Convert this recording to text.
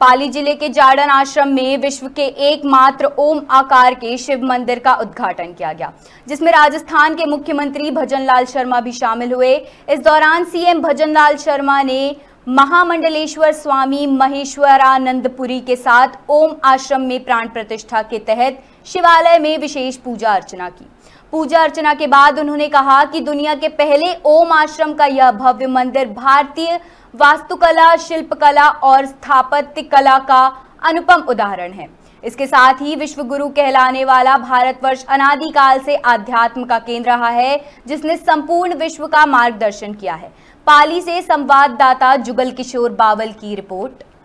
पाली जिले के जाड़न आश्रम में विश्व के एकमात्र ओम आकार के शिव मंदिर का उद्घाटन किया गया जिसमें राजस्थान के मुख्यमंत्री भजन लाल शर्मा भी शामिल हुए इस दौरान सीएम भजन लाल शर्मा ने महामंडलेश्वर स्वामी महेश्वरानंदपुरी के साथ ओम आश्रम में प्राण प्रतिष्ठा के तहत शिवालय में विशेष पूजा अर्चना की पूजा अर्चना के बाद उन्होंने कहा कि दुनिया के पहले ओम आश्रम का यह भव्य मंदिर भारतीय वास्तुकला शिल्पकला और स्थापत्य कला का अनुपम उदाहरण है इसके साथ ही विश्व गुरु कहलाने वाला भारतवर्ष अनादिकाल से आध्यात्म का केंद्र रहा है जिसने संपूर्ण विश्व का मार्गदर्शन किया है पाली से संवाददाता जुगल किशोर बावल की रिपोर्ट